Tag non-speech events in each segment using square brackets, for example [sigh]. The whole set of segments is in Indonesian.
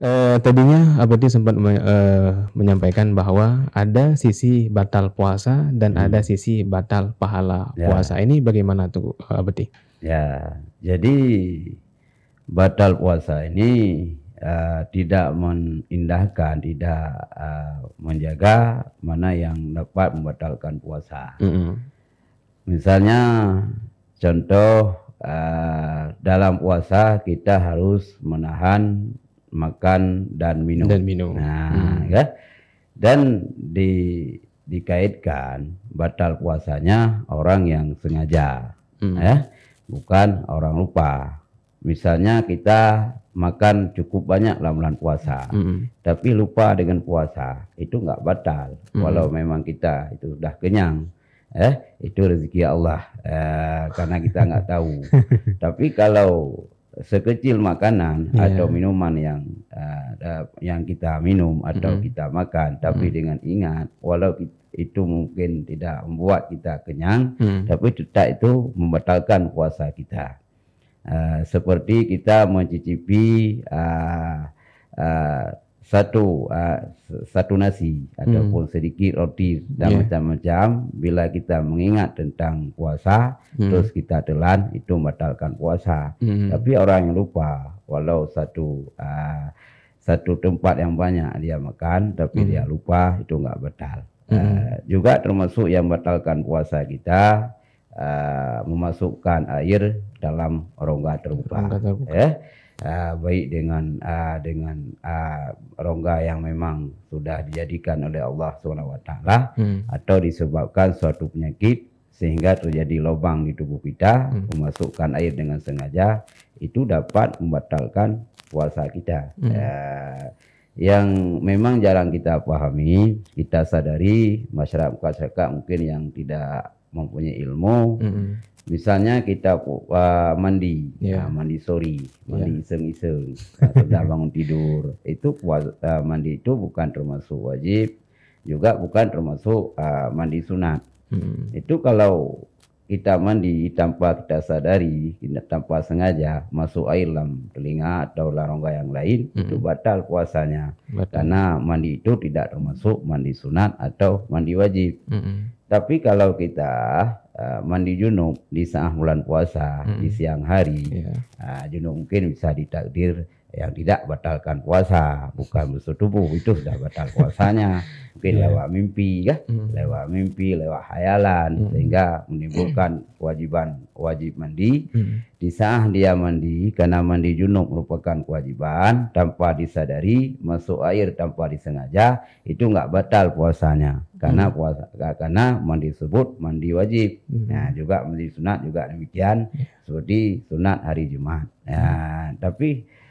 eh, tadinya Abadi sempat me, eh, menyampaikan bahwa ada sisi batal puasa dan hmm. ada sisi batal pahala ya. puasa. Ini bagaimana tuh Abadi? Ya, jadi batal puasa ini uh, tidak mengindahkan, tidak uh, menjaga mana yang dapat membatalkan puasa. -hmm. Misalnya contoh uh, dalam puasa kita harus menahan makan dan minum. Dan minum. Nah, hmm. ya. Dan di dikaitkan batal puasanya orang yang sengaja, hmm. ya, bukan orang lupa. Misalnya kita makan cukup banyak lamunan puasa, mm. tapi lupa dengan puasa itu nggak batal. Mm. Walau memang kita itu sudah kenyang, eh itu rezeki Allah eh, karena kita nggak tahu. [laughs] tapi kalau sekecil makanan yeah. atau minuman yang uh, yang kita minum atau mm kita makan tapi mm dengan ingat walau itu mungkin tidak membuat kita kenyang mm tapi tidak itu membatalkan puasa kita uh, seperti kita mencicipi uh, uh, satu uh, satu nasi hmm. ataupun sedikit roti dan macam macam-macam bila kita mengingat tentang puasa hmm. terus kita telan itu membatalkan puasa hmm. tapi orang yang lupa walau satu uh, satu tempat yang banyak dia makan tapi hmm. dia lupa itu enggak batal hmm. uh, juga termasuk yang membatalkan puasa kita uh, memasukkan air dalam rongga terbuka, rongga terbuka. Ya uh, baik dengan uh, dengan uh, rongga yang memang sudah dijadikan oleh Allah swt hmm. atau disebabkan suatu penyakit sehingga terjadi lubang di tubuh kita hmm. memasukkan air dengan sengaja itu dapat membatalkan puasa kita. Hmm. Uh, yang memang jarang kita pahami, kita sadari masyarakat masyarakat mungkin yang tidak mempunyai ilmu. -hmm. Misalnya kita uh, mandi, yeah. Ya. nah, mandi sore, mandi ya. iseng-iseng yeah. bangun [laughs] tidur, itu uh, mandi itu bukan termasuk wajib, juga bukan termasuk uh, mandi sunat. Hmm. Itu kalau kita mandi tanpa kita sadari, tanpa sengaja masuk air dalam telinga atau larongga yang lain, hmm. itu batal puasanya. Batal. Karena mandi itu tidak termasuk mandi sunat atau mandi wajib. Hmm. Tapi kalau kita Eh, mandi junub di saat bulan puasa hmm. di siang hari yeah. Iya. uh, junub mungkin bisa ditakdir yang tidak batalkan puasa bukan musuh tubuh itu sudah batal puasanya mungkin yeah. lewat mimpi ya mm. lewat mimpi lewat hayalan mm. sehingga menimbulkan kewajiban wajib mandi mm. di saat dia mandi karena mandi junub merupakan kewajiban tanpa disadari masuk air tanpa disengaja itu nggak batal puasanya karena hmm. puasa karena mandi sebut mandi wajib mm. nah juga mandi sunat juga demikian ya. seperti sunat hari Jumat ya, mm. tapi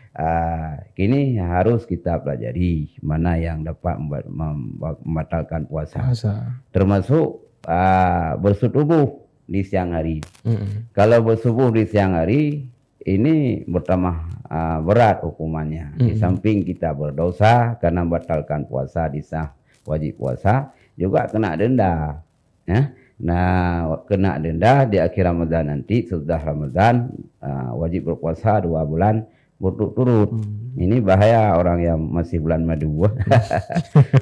Uh, ini harus kita pelajari mana yang dapat membatalkan puasa, puasa. termasuk uh, bersubuh di siang hari. Mm -hmm. Kalau bersubuh di siang hari ini bertambah uh, berat hukumannya. Mm -hmm. Di samping kita berdosa karena membatalkan puasa di sah wajib puasa juga kena denda. Ya. Nah, kena denda di akhir Ramadan nanti sudah Ramadan uh, wajib berpuasa dua bulan berturut-turut. Hmm. Ini bahaya orang yang masih bulan madu. [laughs]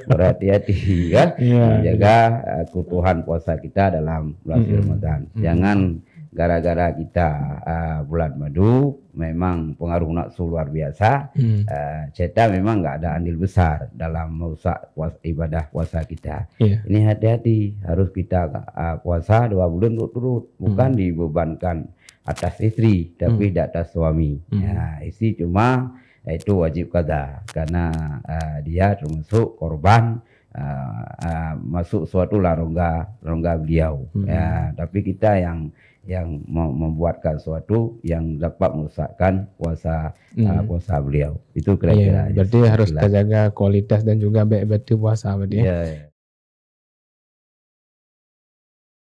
Berhati-hati ya, yeah, kebutuhan yeah. keutuhan puasa kita dalam bulan hmm. Ramadan. Hmm. Jangan gara-gara kita uh, bulan madu memang pengaruh nafsu luar biasa hmm. uh, memang nggak ada andil besar dalam merusak puasa, ibadah puasa kita yeah. ini hati-hati harus kita uh, puasa dua bulan turut-turut bukan hmm. dibebankan atas istri tapi hmm. tidak atas suami. Hmm. Ya, istri cuma ya itu wajib kada karena uh, dia termasuk korban uh, uh, masuk suatu larongga rongga beliau. Hmm. Ya, tapi kita yang yang membuatkan suatu yang dapat merusakkan puasa hmm. uh, puasa beliau. Itu kira-kira. Ya, berarti harus terjaga kualitas dan juga baik-baik puasa berarti. Ya. ya.